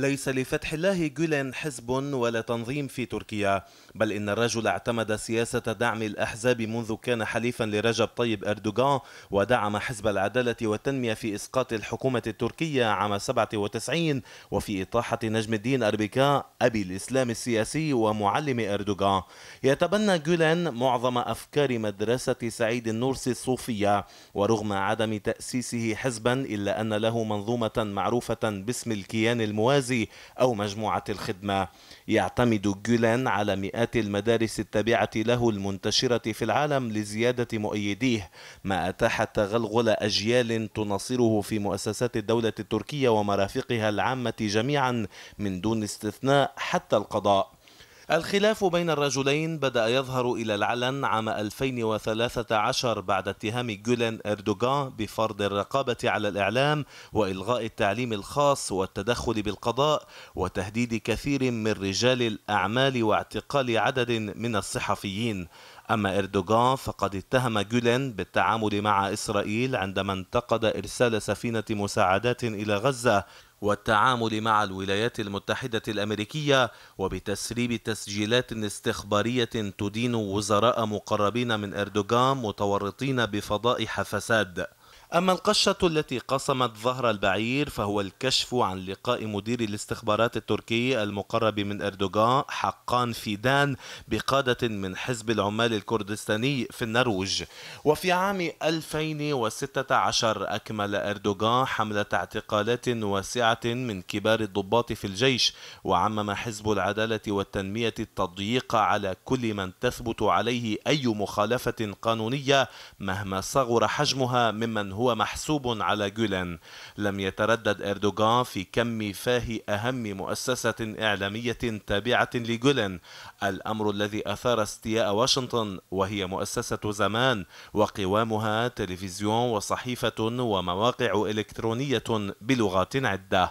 ليس لفتح الله جولين حزب ولا تنظيم في تركيا بل إن الرجل اعتمد سياسة دعم الأحزاب منذ كان حليفا لرجب طيب أردوغان ودعم حزب العدالة والتنمية في إسقاط الحكومة التركية عام 97 وفي إطاحة نجم الدين أربكا أبي الإسلام السياسي ومعلم أردوغان يتبنى جولين معظم أفكار مدرسة سعيد النورسي الصوفية ورغم عدم تأسيسه حزبا إلا أن له منظومة معروفة باسم الكيان الموازي المركزي أو مجموعة الخدمة يعتمد جولان على مئات المدارس التابعة له المنتشرة في العالم لزيادة مؤيديه ما أتاح تغلغل أجيال تناصره في مؤسسات الدولة التركية ومرافقها العامة جميعا من دون استثناء حتى القضاء الخلاف بين الرجلين بدأ يظهر إلى العلن عام 2013 بعد اتهام جولان إردوغان بفرض الرقابة على الإعلام وإلغاء التعليم الخاص والتدخل بالقضاء وتهديد كثير من رجال الأعمال واعتقال عدد من الصحفيين أما إردوغان فقد اتهم جولان بالتعامل مع إسرائيل عندما انتقد إرسال سفينة مساعدات إلى غزة والتعامل مع الولايات المتحدة الأمريكية وبتسريب تسجيلات استخبارية تدين وزراء مقربين من أردوغان متورطين بفضائح فساد أما القشة التي قصمت ظهر البعير فهو الكشف عن لقاء مدير الاستخبارات التركي المقرب من أردوغان حقان فيدان بقادة من حزب العمال الكردستاني في النرويج وفي عام 2016 أكمل أردوغان حملة اعتقالات واسعة من كبار الضباط في الجيش وعمم حزب العدالة والتنمية التضييق على كل من تثبت عليه أي مخالفة قانونية مهما صغر حجمها ممن هو محسوب على جولان لم يتردد إردوغان في كم فاه أهم مؤسسة إعلامية تابعة لجولان الأمر الذي أثار استياء واشنطن وهي مؤسسة زمان وقوامها تلفزيون وصحيفة ومواقع إلكترونية بلغات عدة